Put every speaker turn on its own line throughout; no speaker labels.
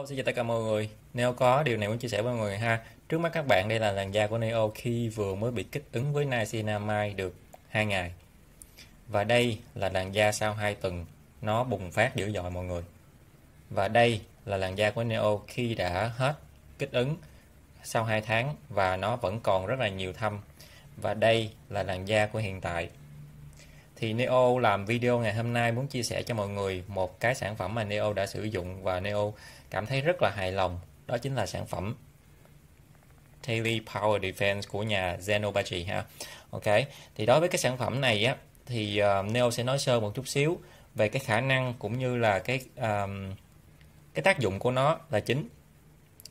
Hello, xin chào tất cả mọi người. Neo có điều này muốn chia sẻ với mọi người ha. Trước mắt các bạn đây là làn da của Neo khi vừa mới bị kích ứng với niacinamide được 2 ngày. Và đây là làn da sau 2 tuần nó bùng phát dữ dội mọi người. Và đây là làn da của Neo khi đã hết kích ứng sau 2 tháng và nó vẫn còn rất là nhiều thâm. Và đây là làn da của hiện tại thì Neo làm video ngày hôm nay muốn chia sẻ cho mọi người một cái sản phẩm mà Neo đã sử dụng và Neo cảm thấy rất là hài lòng đó chính là sản phẩm Daily Power Defense của nhà Zenobachi ha ok thì đối với cái sản phẩm này á thì ờ, Neo sẽ nói sơ một chút xíu về cái khả năng cũng như là cái um, cái tác dụng của nó là chính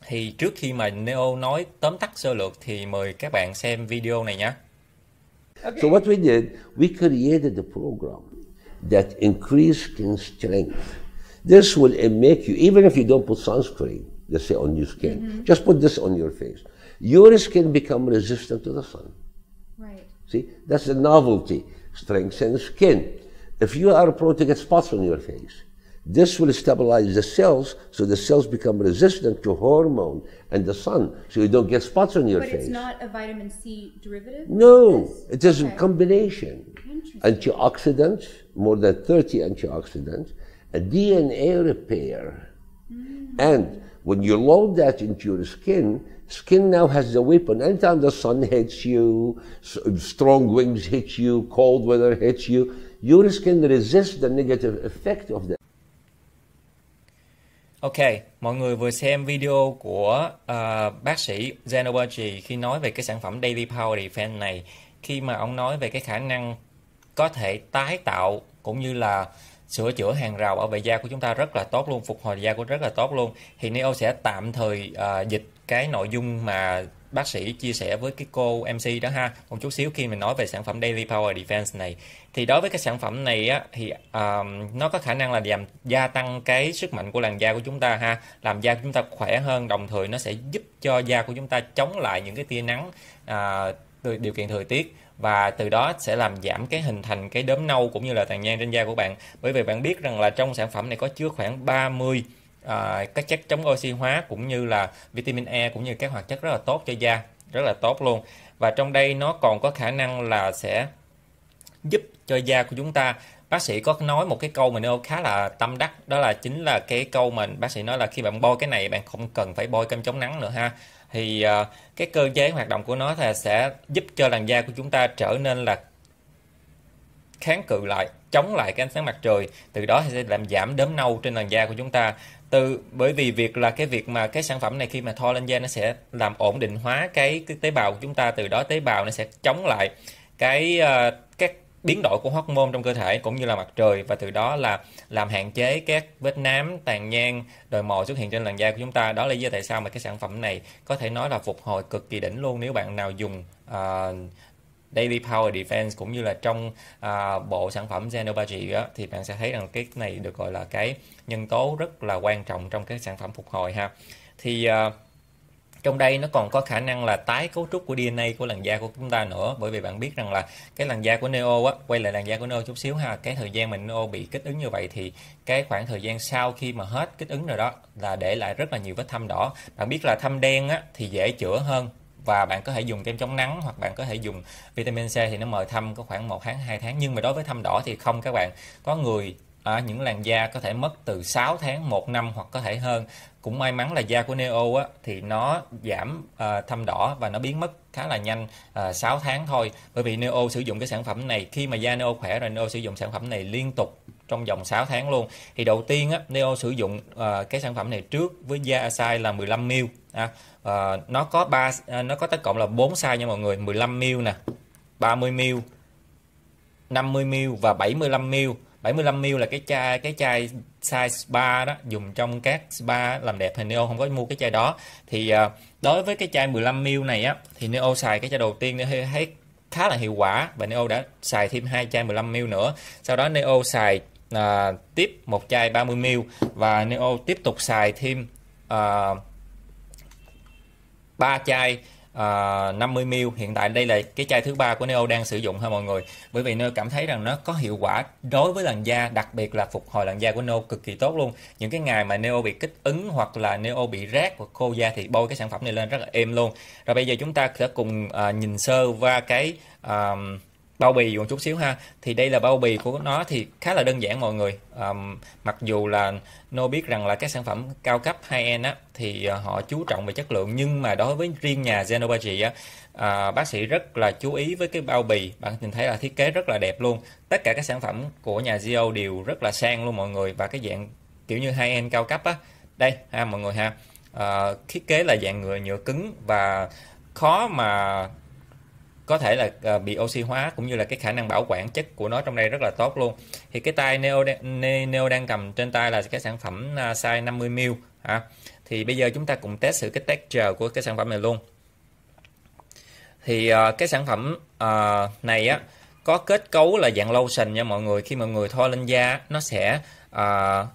thì trước khi mà Neo nói tóm tắt sơ lược thì mời các bạn xem video này nhé
So what we did, we created a program that increased skin strength. This will make you, even if you don't put sunscreen, let's say on your skin, mm-hmm. just put this on your face. Your skin become resistant to the sun. Right. See, that's a novelty. Strengthens skin. If you are prone to get spots on your face, this will stabilize the cells, so the cells become resistant to hormone and the sun, so you don't get spots on your but face. But it's
not a vitamin C derivative? No, it is okay. a
combination. Antioxidants, more than 30 antioxidants, a DNA repair. Mm. And when you load that into your skin, skin now has the weapon. Anytime the sun hits you, strong winds hit you, cold weather hits you, your skin resists the negative effect of the
Ok, mọi người vừa xem video của uh, bác sĩ Zenobergi khi nói về cái sản phẩm Daily Power Defense này khi mà ông nói về cái khả năng có thể tái tạo cũng như là sửa chữa hàng rào bảo vệ da của chúng ta rất là tốt luôn phục hồi da của rất là tốt luôn thì NEO sẽ tạm thời uh, dịch cái nội dung mà bác sĩ chia sẻ với cái cô MC đó ha một chút xíu khi mình nói về sản phẩm Daily Power Defense này thì đối với cái sản phẩm này á thì um, nó có khả năng là làm gia tăng cái sức mạnh của làn da của chúng ta ha làm da của chúng ta khỏe hơn đồng thời nó sẽ giúp cho da của chúng ta chống lại những cái tia nắng uh, điều kiện thời tiết và từ đó sẽ làm giảm cái hình thành cái đốm nâu cũng như là tàn nhang trên da của bạn bởi vì bạn biết rằng là trong sản phẩm này có chứa khoảng 30 à, các chất chống oxy hóa cũng như là vitamin E cũng như các hoạt chất rất là tốt cho da rất là tốt luôn và trong đây nó còn có khả năng là sẽ giúp cho da của chúng ta bác sĩ có nói một cái câu mình ô khá là tâm đắc đó là chính là cái câu mình bác sĩ nói là khi bạn bôi cái này bạn không cần phải bôi kem chống nắng nữa ha thì uh, cái cơ chế hoạt động của nó thì sẽ giúp cho làn da của chúng ta trở nên là kháng cự lại chống lại cái ánh sáng mặt trời từ đó thì sẽ làm giảm đốm nâu trên làn da của chúng ta từ bởi vì việc là cái việc mà cái sản phẩm này khi mà thoa lên da nó sẽ làm ổn định hóa cái, cái tế bào của chúng ta từ đó tế bào nó sẽ chống lại cái uh, các biến đổi của hormone trong cơ thể cũng như là mặt trời và từ đó là làm hạn chế các vết nám, tàn nhang, đồi mồi xuất hiện trên làn da của chúng ta. Đó là lý do tại sao mà cái sản phẩm này có thể nói là phục hồi cực kỳ đỉnh luôn nếu bạn nào dùng uh, Daily Power Defense cũng như là trong à, bộ sản phẩm Xenobagy đó, thì bạn sẽ thấy rằng cái này được gọi là cái nhân tố rất là quan trọng trong các sản phẩm phục hồi ha thì à, trong đây nó còn có khả năng là tái cấu trúc của DNA của làn da của chúng ta nữa bởi vì bạn biết rằng là cái làn da của neo á quay lại làn da của neo chút xíu ha cái thời gian mà neo bị kích ứng như vậy thì cái khoảng thời gian sau khi mà hết kích ứng rồi đó là để lại rất là nhiều vết thâm đỏ bạn biết là thâm đen á thì dễ chữa hơn và bạn có thể dùng kem chống nắng hoặc bạn có thể dùng vitamin C thì nó mời thăm có khoảng 1 tháng 2 tháng nhưng mà đối với thâm đỏ thì không các bạn có người À, những làn da có thể mất từ 6 tháng, 1 năm hoặc có thể hơn. Cũng may mắn là da của Neo á, thì nó giảm à, thâm đỏ và nó biến mất khá là nhanh à, 6 tháng thôi. Bởi vì Neo sử dụng cái sản phẩm này khi mà da Neo khỏe rồi Neo sử dụng sản phẩm này liên tục trong vòng 6 tháng luôn. Thì đầu tiên á, Neo sử dụng à, cái sản phẩm này trước với da Asai là 15 ml à, à, nó có ba à, nó có tất cộng là 4 size nha mọi người 15 ml nè 30 ml 50 ml và 75 ml 75 ml là cái chai cái chai size spa đó dùng trong các spa làm đẹp thì Neo không có mua cái chai đó thì à, đối với cái chai 15 ml này á thì Neo xài cái chai đầu tiên để thấy khá là hiệu quả và Neo đã xài thêm hai chai 15 ml nữa sau đó Neo xài à, tiếp một chai 30 ml và Neo tiếp tục xài thêm à, ba chai uh, à, 50ml hiện tại đây là cái chai thứ ba của Neo đang sử dụng ha mọi người bởi vì Neo cảm thấy rằng nó có hiệu quả đối với làn da đặc biệt là phục hồi làn da của Neo cực kỳ tốt luôn những cái ngày mà Neo bị kích ứng hoặc là Neo bị rát hoặc khô da thì bôi cái sản phẩm này lên rất là êm luôn rồi bây giờ chúng ta sẽ cùng uh, nhìn sơ qua cái uh, bao bì một chút xíu ha thì đây là bao bì của nó thì khá là đơn giản mọi người um, mặc dù là nô biết rằng là các sản phẩm cao cấp high n á thì uh, họ chú trọng về chất lượng nhưng mà đối với riêng nhà Genobagy á uh, bác sĩ rất là chú ý với cái bao bì bạn nhìn thấy là thiết kế rất là đẹp luôn tất cả các sản phẩm của nhà Gio đều rất là sang luôn mọi người và cái dạng kiểu như high n cao cấp á đây ha mọi người ha uh, thiết kế là dạng nhựa nhựa cứng và khó mà có thể là uh, bị oxy hóa cũng như là cái khả năng bảo quản chất của nó trong đây rất là tốt luôn thì cái tay neo neo đang cầm trên tay là cái sản phẩm uh, size 50 mil à. thì bây giờ chúng ta cùng test thử cái texture của cái sản phẩm này luôn thì uh, cái sản phẩm uh, này á có kết cấu là dạng lotion nha mọi người khi mọi người thoa lên da nó sẽ uh,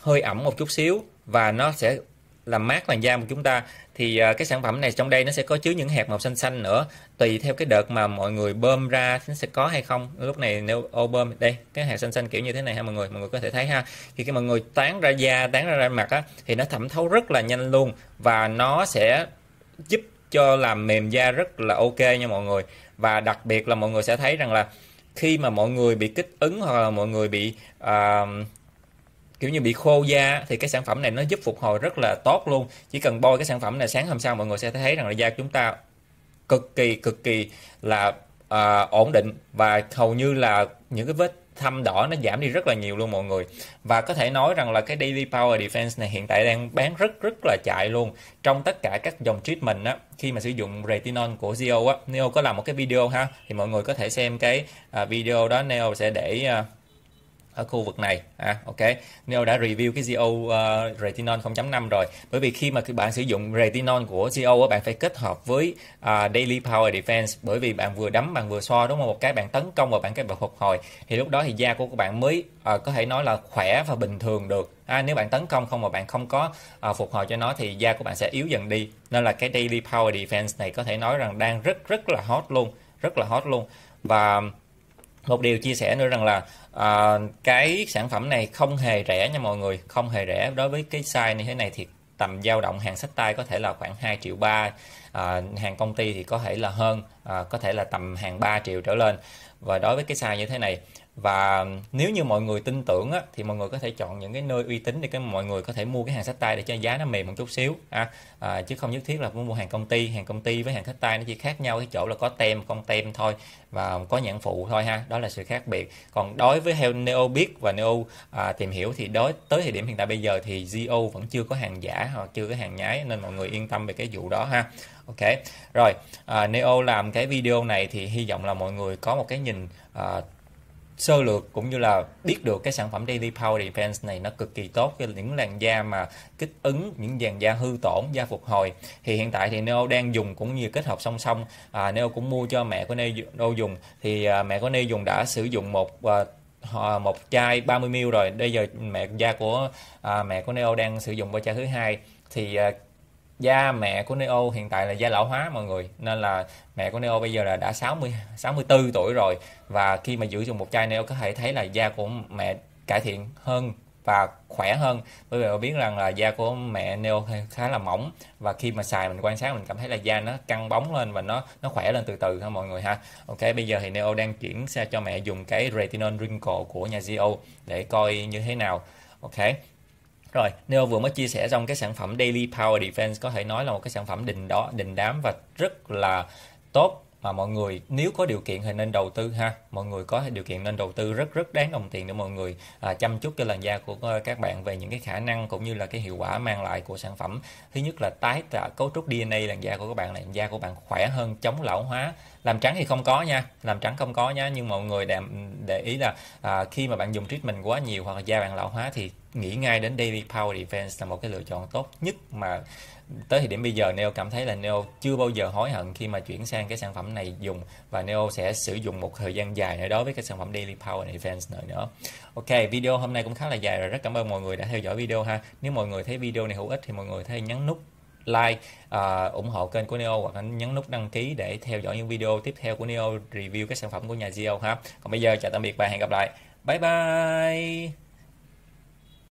hơi ẩm một chút xíu và nó sẽ làm mát làn da của chúng ta thì à, cái sản phẩm này trong đây nó sẽ có chứa những hạt màu xanh xanh nữa tùy theo cái đợt mà mọi người bơm ra nó sẽ có hay không lúc này nếu ô bơm đây cái hạt xanh xanh kiểu như thế này ha mọi người mọi người có thể thấy ha khi khi mọi người tán ra da tán ra ra mặt á thì nó thẩm thấu rất là nhanh luôn và nó sẽ giúp cho làm mềm da rất là ok nha mọi người và đặc biệt là mọi người sẽ thấy rằng là khi mà mọi người bị kích ứng hoặc là mọi người bị uh, kiểu như bị khô da thì cái sản phẩm này nó giúp phục hồi rất là tốt luôn chỉ cần bôi cái sản phẩm này sáng hôm sau mọi người sẽ thấy rằng là da chúng ta cực kỳ cực kỳ là à, ổn định và hầu như là những cái vết thâm đỏ nó giảm đi rất là nhiều luôn mọi người và có thể nói rằng là cái Daily Power Defense này hiện tại đang bán rất rất là chạy luôn trong tất cả các dòng treatment á khi mà sử dụng retinol của Zio á Neo có làm một cái video ha thì mọi người có thể xem cái à, video đó Neo sẽ để à, ở khu vực này à, ok Neo đã review cái GO uh, retinol 0.5 rồi bởi vì khi mà bạn sử dụng retinol của GO bạn phải kết hợp với uh, daily power defense bởi vì bạn vừa đấm bạn vừa so đúng không một cái bạn tấn công và bạn cái bạn phục hồi thì lúc đó thì da của các bạn mới uh, có thể nói là khỏe và bình thường được à, nếu bạn tấn công không mà bạn không có uh, phục hồi cho nó thì da của bạn sẽ yếu dần đi nên là cái daily power defense này có thể nói rằng đang rất rất là hot luôn rất là hot luôn và một điều chia sẻ nữa rằng là à, cái sản phẩm này không hề rẻ nha mọi người không hề rẻ đối với cái size như thế này thì tầm dao động hàng sách tay có thể là khoảng 2 triệu ba à, hàng công ty thì có thể là hơn à, có thể là tầm hàng 3 triệu trở lên và đối với cái size như thế này và nếu như mọi người tin tưởng á, thì mọi người có thể chọn những cái nơi uy tín để cái mọi người có thể mua cái hàng sách tay để cho giá nó mềm một chút xíu à, à, chứ không nhất thiết là mua hàng công ty hàng công ty với hàng sách tay nó chỉ khác nhau cái chỗ là có tem không tem thôi và có nhãn phụ thôi ha đó là sự khác biệt còn đối với heo neo biết và neo à, tìm hiểu thì đối tới thời điểm hiện tại bây giờ thì Zio vẫn chưa có hàng giả hoặc chưa có hàng nhái nên mọi người yên tâm về cái vụ đó ha ok rồi à, neo làm cái video này thì hy vọng là mọi người có một cái nhìn à, sơ lược cũng như là biết được cái sản phẩm Daily Power Defense này nó cực kỳ tốt cho những làn da mà kích ứng những dàn da hư tổn da phục hồi thì hiện tại thì Neo đang dùng cũng như kết hợp song song à, Neo cũng mua cho mẹ của Neo dùng thì à, mẹ của Neo dùng đã sử dụng một à, một chai 30 ml rồi bây giờ mẹ da của à, mẹ của Neo đang sử dụng vào chai thứ hai thì à, da mẹ của Neo hiện tại là da lão hóa mọi người nên là mẹ của Neo bây giờ là đã 60 64 tuổi rồi và khi mà giữ dùng một chai Neo có thể thấy là da của mẹ cải thiện hơn và khỏe hơn bởi vì biết rằng là da của mẹ Neo khá là mỏng và khi mà xài mình quan sát mình cảm thấy là da nó căng bóng lên và nó nó khỏe lên từ từ ha mọi người ha ok bây giờ thì Neo đang chuyển sang cho mẹ dùng cái retinol wrinkle của nhà Zio để coi như thế nào ok rồi, Neo vừa mới chia sẻ trong cái sản phẩm Daily Power Defense có thể nói là một cái sản phẩm đình đó đình đám và rất là tốt mà mọi người nếu có điều kiện thì nên đầu tư ha mọi người có điều kiện nên đầu tư rất rất đáng đồng tiền để mọi người à, chăm chút cho làn da của ờ, các bạn về những cái khả năng cũng như là cái hiệu quả mang lại của sản phẩm thứ nhất là tái tạo cấu trúc DNA làn da của các bạn làn da của bạn khỏe hơn chống lão hóa làm trắng thì không có nha làm trắng không có nha nhưng mọi người để, để ý là à, khi mà bạn dùng treatment quá nhiều hoặc là da bạn lão hóa thì nghĩ ngay đến daily power defense là một cái lựa chọn tốt nhất mà tới thời điểm bây giờ Neo cảm thấy là Neo chưa bao giờ hối hận khi mà chuyển sang cái sản phẩm này dùng và Neo sẽ sử dụng một thời gian dài nữa đối với cái sản phẩm Daily Power Defense nữa nữa. Ok, video hôm nay cũng khá là dài rồi, rất cảm ơn mọi người đã theo dõi video ha. Nếu mọi người thấy video này hữu ích thì mọi người hãy nhấn nút like uh, ủng hộ kênh của Neo hoặc nhấn nút đăng ký để theo dõi những video tiếp theo của Neo review các sản phẩm của nhà Geo ha còn bây giờ chào tạm biệt và hẹn gặp lại bye bye